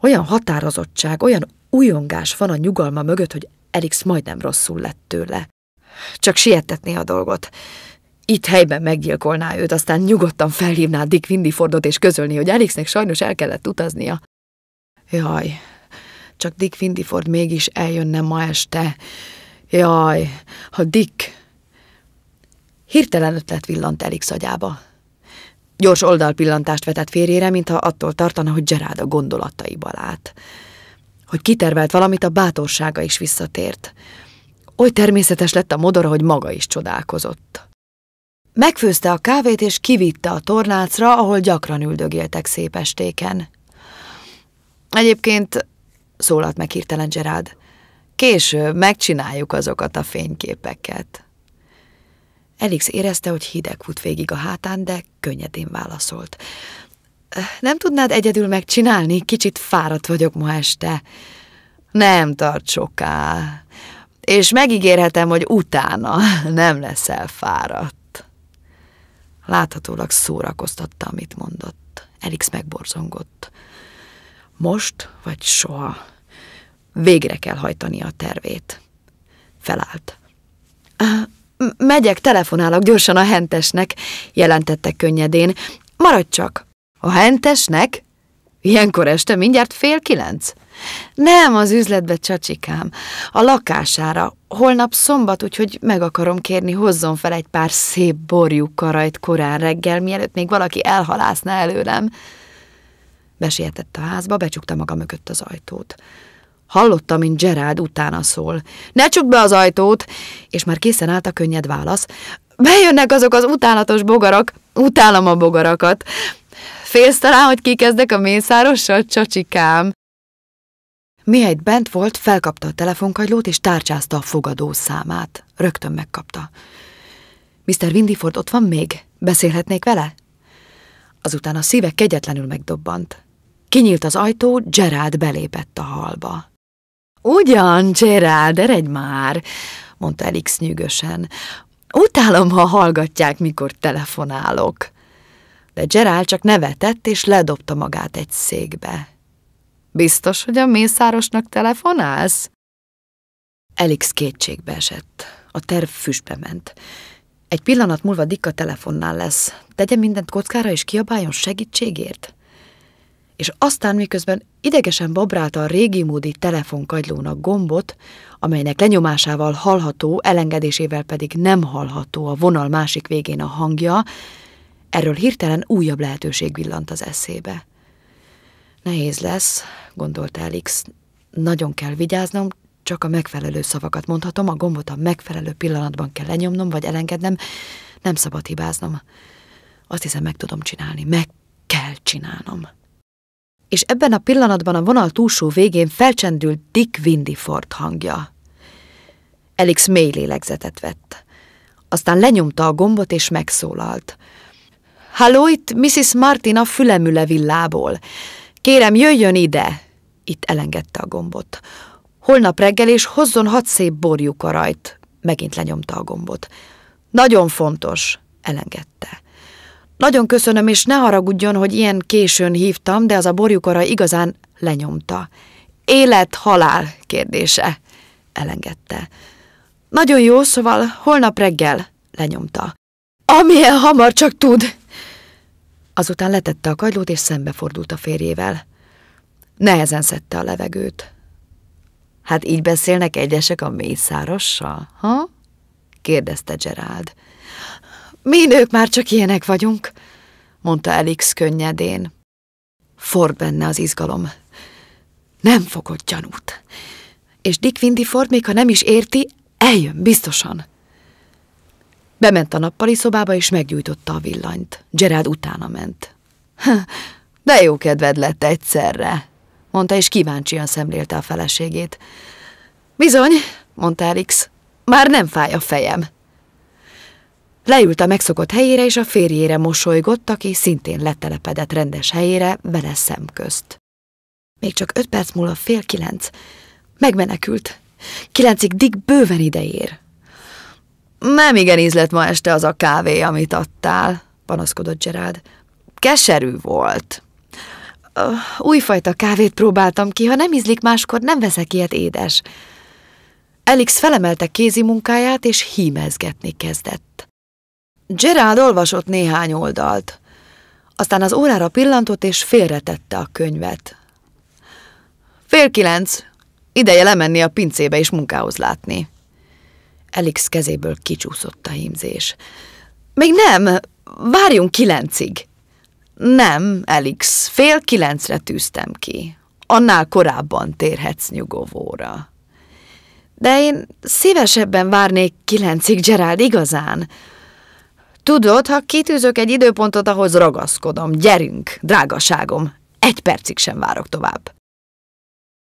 Olyan határozottság, olyan újongás van a nyugalma mögött, hogy Elix majdnem rosszul lett tőle. Csak sietetné a dolgot itt helyben meggyilkolná őt, aztán nyugodtan felhívná Dick Windifordot és közölni, hogy Alexnek sajnos el kellett utaznia. Jaj, csak Dick Windiford mégis eljönne ma este. Jaj, ha Dick... Hirtelen ötlet villant Alex agyába. Gyors oldalpillantást vetett férjére, mintha attól tartana, hogy Gerard a gondolataiba lát. Hogy kitervelt valamit, a bátorsága is visszatért. Oly természetes lett a modora, hogy maga is csodálkozott. Megfőzte a kávét, és kivitte a tornácra, ahol gyakran üldögéltek szép estéken. Egyébként szólalt meg hirtelen Gerard. Később megcsináljuk azokat a fényképeket. Elix érezte, hogy hideg fut végig a hátán, de könnyedén válaszolt. Nem tudnád egyedül megcsinálni? Kicsit fáradt vagyok ma este. Nem tart soká. És megígérhetem, hogy utána nem leszel fáradt. Láthatólag szórakoztatta, amit mondott. Elix megborzongott. Most vagy soha. Végre kell hajtani a tervét. Felállt. Megyek, telefonálok gyorsan a hentesnek, jelentette könnyedén. Maradj csak! A hentesnek? Ilyenkor este mindjárt fél kilenc. Nem az üzletbe, csacsikám. A lakására. Holnap szombat, úgyhogy meg akarom kérni, hozzon fel egy pár szép borjú karajt korán reggel, mielőtt még valaki elhalászna előlem. Besietett a házba, becsukta maga mögött az ajtót. Hallotta, mint Gerard utána szól. Ne csukd be az ajtót! És már készen állt a könnyed válasz. Bejönnek azok az utálatos bogarak. Utálom a bogarakat. Félsz talán, hogy kikezdek a mészárossal, csacsikám? Mihelyt bent volt, felkapta a telefonkagylót és tárcsázta a fogadó számát. Rögtön megkapta. Mr. Windiford ott van még? Beszélhetnék vele? Azután a szíve kegyetlenül megdobbant. Kinyílt az ajtó, Gerard belépett a halba. Ugyan, Gerard, eredj már, mondta Elix nyűgösen. Utálom, ha hallgatják, mikor telefonálok. De Gerald csak nevetett, és ledobta magát egy székbe. Biztos, hogy a mészárosnak telefonálsz? Elix kétségbe esett. A terv füstbe ment. Egy pillanat múlva Dikka telefonnál lesz. Tegye mindent kockára és kiabáljon segítségért. És aztán miközben idegesen babrálta a régi módi telefonkagylónak gombot, amelynek lenyomásával hallható, elengedésével pedig nem hallható a vonal másik végén a hangja, erről hirtelen újabb lehetőség villant az eszébe. Nehéz lesz, gondolt Alex. Nagyon kell vigyáznom, csak a megfelelő szavakat mondhatom, a gombot a megfelelő pillanatban kell lenyomnom, vagy elengednem, nem szabad hibáznom. Azt hiszem, meg tudom csinálni, meg kell csinálnom. És ebben a pillanatban a vonal túlsó végén felcsendült Dick Windiford hangja. Elix mély lélegzetet vett. Aztán lenyomta a gombot és megszólalt. Halló, itt Mrs. Martin a fülemüle villából. Kérem, jöjjön ide! Itt elengedte a gombot. Holnap reggel és hozzon hat szép borjukarajt. Megint lenyomta a gombot. Nagyon fontos, elengedte. Nagyon köszönöm, és ne haragudjon, hogy ilyen későn hívtam, de az a borjukara igazán lenyomta. Élet-halál kérdése, elengedte. Nagyon jó, szóval holnap reggel lenyomta. Amilyen hamar csak tud, Azután letette a kagylót, és szembefordult a férjével. Nehezen szedte a levegőt. Hát így beszélnek egyesek a mészárossal, ha? kérdezte Gerald. Mi nők már csak ilyenek vagyunk, mondta Elix könnyedén. Ford benne az izgalom. Nem fogod gyanút. És Dick Windy Ford, még ha nem is érti, eljön biztosan. Bement a nappali szobába, és meggyújtotta a villanyt. Gerald utána ment. De jó kedved lett egyszerre, mondta, és kíváncsian szemlélte a feleségét. Bizony, mondta Alex, már nem fáj a fejem. Leült a megszokott helyére, és a férjére mosolygott, aki szintén letelepedett rendes helyére vele szemközt. Még csak öt perc múlva fél kilenc. Megmenekült. Kilencig dig bőven ideér. Nem igen ízlett ma este az a kávé, amit adtál, panaszkodott Gerald. Keserű volt. Öh, újfajta kávét próbáltam ki, ha nem ízlik máskor, nem veszek ilyet édes. Elix felemelte kézi munkáját, és hímezgetni kezdett. Gerald olvasott néhány oldalt. Aztán az órára pillantott, és félretette a könyvet. Fél kilenc. Ideje lemenni a pincébe és munkához látni. Elix kezéből kicsúszott a hímzés. Még nem, várjunk kilencig. Nem, Elix, fél kilencre tűztem ki. Annál korábban térhetsz nyugovóra. De én szívesebben várnék kilencig, Gerald, igazán. Tudod, ha kitűzök egy időpontot, ahhoz ragaszkodom. Gyerünk, drágaságom, egy percig sem várok tovább.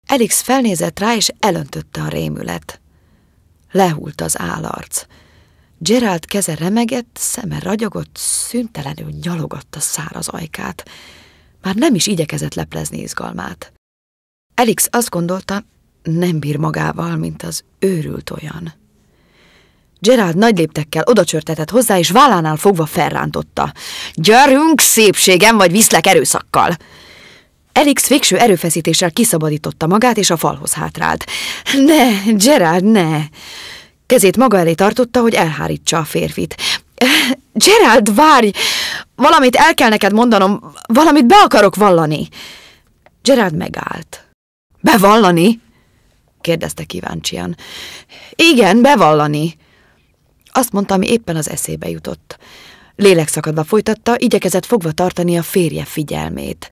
Elix felnézett rá, és elöntötte a rémület. Lehult az állarc. Gerald keze remegett, szeme ragyogott, szüntelenül nyalogatta száraz ajkát. Már nem is igyekezett leplezni izgalmát. Elix azt gondolta, nem bír magával, mint az őrült olyan. Gerald nagy léptekkel odacsörtetett hozzá, és vállánál fogva felrántotta. Gyerünk, szépségem, vagy viszlek erőszakkal! Elix végső erőfeszítéssel kiszabadította magát, és a falhoz hátrált. Ne, Gerard, ne! Kezét maga elé tartotta, hogy elhárítsa a férfit. Gerald, várj! Valamit el kell neked mondanom, valamit be akarok vallani. Gerald megállt. Bevallani? kérdezte kíváncsian. Igen, bevallani. Azt mondta, ami éppen az eszébe jutott. Lélekszakadva folytatta, igyekezett fogva tartani a férje figyelmét.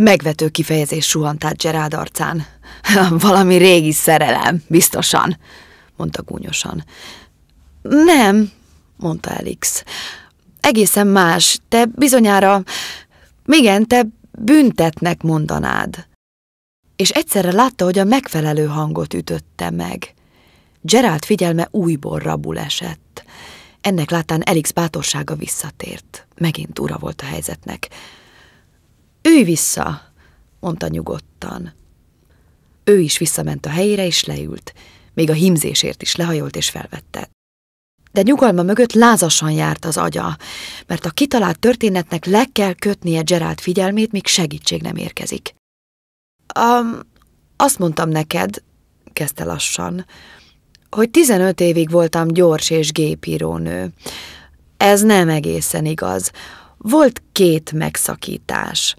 Megvető kifejezés suhant át Gerard arcán. Valami régi szerelem, biztosan, mondta gúnyosan. Nem, mondta Elix. Egészen más. Te bizonyára, igen, te büntetnek mondanád. És egyszerre látta, hogy a megfelelő hangot ütötte meg. Gerald figyelme újból rabul esett. Ennek látán Elix bátorsága visszatért. Megint ura volt a helyzetnek. Ülj vissza, mondta nyugodtan. Ő is visszament a helyére, és leült. Még a himzésért is lehajolt és felvette. De nyugalma mögött lázasan járt az agya, mert a kitalált történetnek le kell kötnie Gerált figyelmét, míg segítség nem érkezik. Um, azt mondtam neked, kezdte lassan, hogy 15 évig voltam gyors és gépírónő. Ez nem egészen igaz. Volt két megszakítás.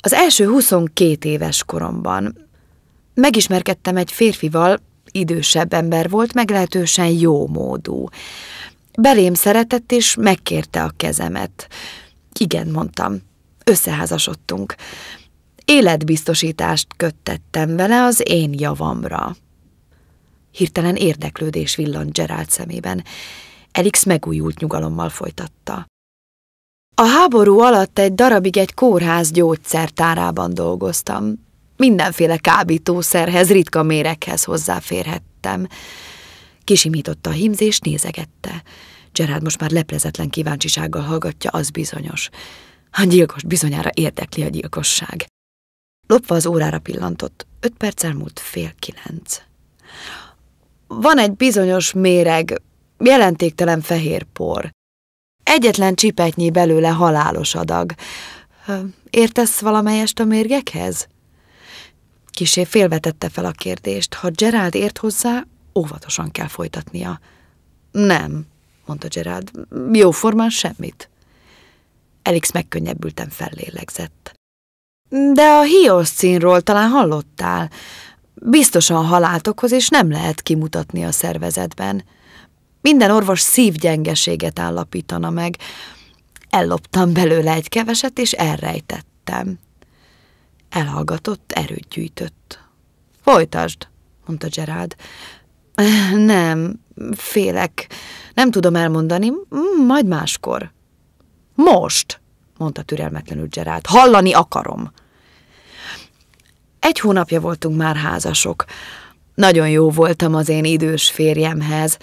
Az első 22 éves koromban megismerkedtem egy férfival, idősebb ember volt, meglehetősen jó módú. Belém szeretett, és megkérte a kezemet. Igen, mondtam. Összeházasodtunk. Életbiztosítást köttettem vele az én javamra. Hirtelen érdeklődés villant Gerald szemében. Elix megújult nyugalommal folytatta. A háború alatt egy darabig egy kórház gyógyszertárában dolgoztam. Mindenféle kábítószerhez, ritka méreghez hozzáférhettem. Kisimította a hímzést, nézegette. Gerard most már leplezetlen kíváncsisággal hallgatja, az bizonyos. A gyilkos bizonyára érdekli a gyilkosság. Lopva az órára pillantott. Öt perccel múlt fél kilenc. Van egy bizonyos méreg, jelentéktelen fehér por. Egyetlen csipetnyi belőle halálos adag. Értesz valamelyest a mérgekhez? Kisé félvetette fel a kérdést. Ha Gerald ért hozzá, óvatosan kell folytatnia. Nem, mondta Gerald, jóformán semmit. Elix megkönnyebbülten fellélegzett. De a színról talán hallottál. Biztosan haláltokhoz, és nem lehet kimutatni a szervezetben. Minden orvos szívgyengeséget állapítana meg. Elloptam belőle egy keveset, és elrejtettem. Elhallgatott, erőt gyűjtött. Folytasd, mondta Gerard. Nem, félek. Nem tudom elmondani, majd máskor. Most, mondta türelmetlenül Gerard. Hallani akarom. Egy hónapja voltunk már házasok. Nagyon jó voltam az én idős férjemhez.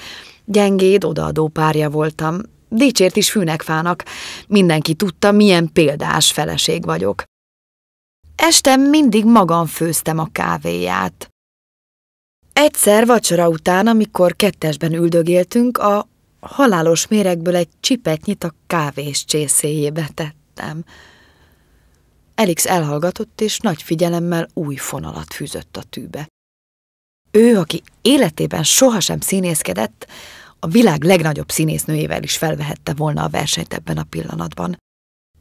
Gyengéd, odaadó párja voltam. Dicsért is fűnek fának. Mindenki tudta, milyen példás feleség vagyok. Este mindig magam főztem a kávéját. Egyszer vacsora után, amikor kettesben üldögéltünk, a halálos méregből egy csipetnyit a kávés csészéjébe tettem. Elix elhallgatott, és nagy figyelemmel új fonalat fűzött a tűbe. Ő, aki életében sohasem színészkedett, a világ legnagyobb színésznőjével is felvehette volna a versenyt ebben a pillanatban.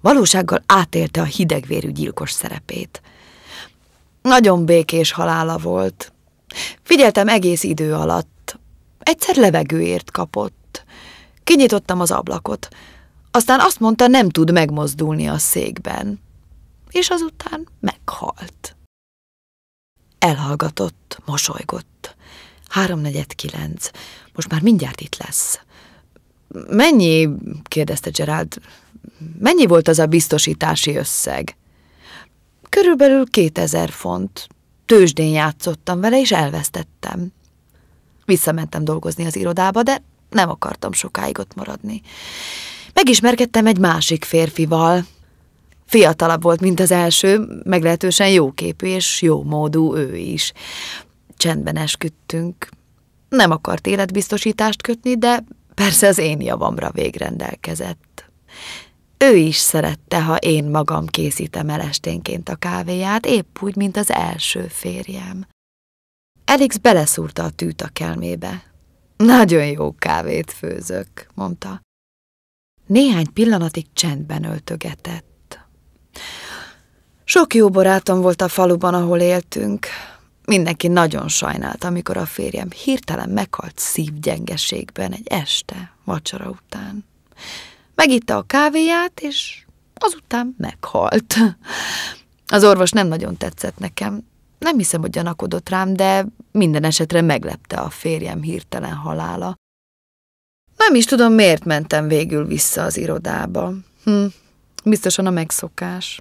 Valósággal átélte a hidegvérű gyilkos szerepét. Nagyon békés halála volt. Figyeltem egész idő alatt. Egyszer levegőért kapott. Kinyitottam az ablakot. Aztán azt mondta, nem tud megmozdulni a székben. És azután meghalt. Elhallgatott, mosolygott. Háromnegyed kilenc. Most már mindjárt itt lesz. Mennyi, kérdezte Gerald, mennyi volt az a biztosítási összeg? Körülbelül kétezer font. Tőzsdén játszottam vele, és elvesztettem. Visszamentem dolgozni az irodába, de nem akartam sokáig ott maradni. Megismerkedtem egy másik férfival. Fiatalabb volt, mint az első, meglehetősen jóképű és jó módú ő is. Csendben esküdtünk. Nem akart életbiztosítást kötni, de persze az én javamra végrendelkezett. Ő is szerette, ha én magam készítem el esténként a kávéját, épp úgy, mint az első férjem. Elix beleszúrta a tűt a kelmébe. Nagyon jó kávét főzök, mondta. Néhány pillanatig csendben öltögetett. Sok jó barátom volt a faluban, ahol éltünk. Mindenki nagyon sajnálta, amikor a férjem hirtelen meghalt szívgyengeségben egy este, vacsora után. Megitta a kávéját, és azután meghalt. Az orvos nem nagyon tetszett nekem. Nem hiszem, hogy gyanakodott rám, de minden esetre meglepte a férjem hirtelen halála. Nem is tudom, miért mentem végül vissza az irodába. Hm, biztosan a megszokás.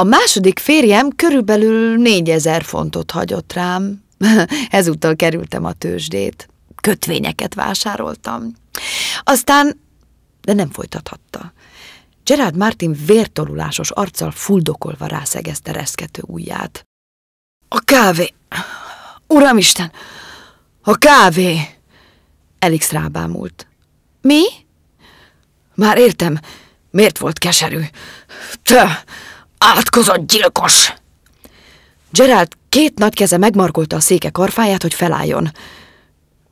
A második férjem körülbelül négyezer fontot hagyott rám. Ezúttal kerültem a tőzsdét. Kötvényeket vásároltam. Aztán, de nem folytathatta. Gerard Martin vértorulásos arccal fuldokolva rászegezte reszkető ujját. A kávé! Uramisten! A kávé! Elix rábámult. Mi? Már értem, miért volt keserű. Töh! Átkozott gyilkos! Gerald két nagy keze megmarkolta a széke karfáját, hogy felálljon.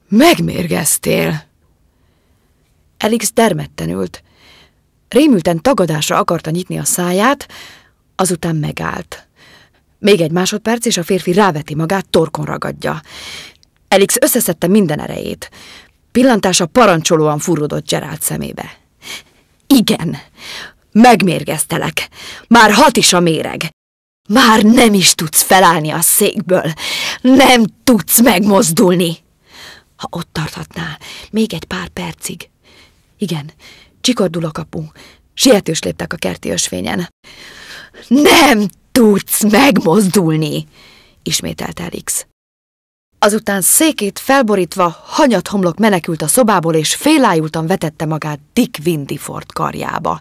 Megmérgeztél! Elix dermedten ült. Rémülten tagadásra akarta nyitni a száját, azután megállt. Még egy másodperc, és a férfi ráveti magát, torkon ragadja. Elix összeszedte minden erejét. Pillantása parancsolóan furrodott Gerald szemébe. Igen, Megmérgeztelek. Már hat is a méreg. Már nem is tudsz felállni a székből. Nem tudsz megmozdulni. Ha ott tarthatnál, még egy pár percig. Igen, csikordul a kapu. Sietős léptek a kerti ösvényen. Nem tudsz megmozdulni, ismételt Elix. Azután székét felborítva, hanyat homlok menekült a szobából, és félájultan vetette magát Dick Windiford karjába.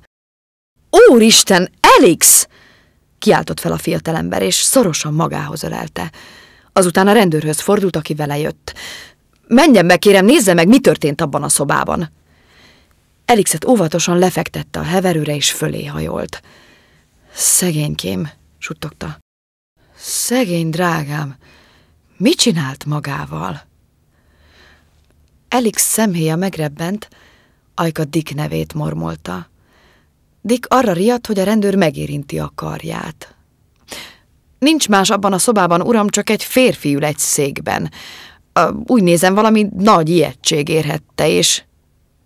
Úristen, Elix! Kiáltott fel a fiatalember, és szorosan magához ölelte. Azután a rendőrhöz fordult, aki vele jött. Menjen be, kérem, nézze meg, mi történt abban a szobában. Elixet óvatosan lefektette a heverőre, és fölé hajolt. Szegénykém, suttogta. Szegény drágám, mit csinált magával? Elix szemhéja megrebbent, Ajka Dick nevét mormolta. Dick arra riadt, hogy a rendőr megérinti a karját. Nincs más abban a szobában, uram, csak egy férfi ül egy székben. Úgy nézem, valami nagy ijegység érhette, és...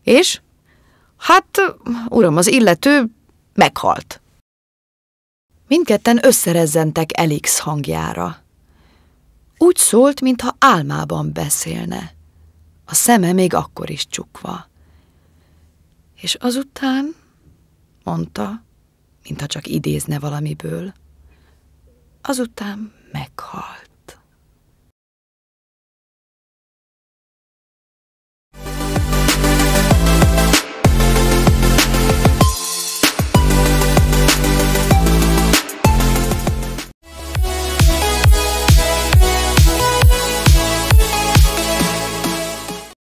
És? Hát, uram, az illető meghalt. Mindketten összerezzentek Elix hangjára. Úgy szólt, mintha álmában beszélne. A szeme még akkor is csukva. És azután mondta, mintha csak idézne valamiből. Azután meghalt.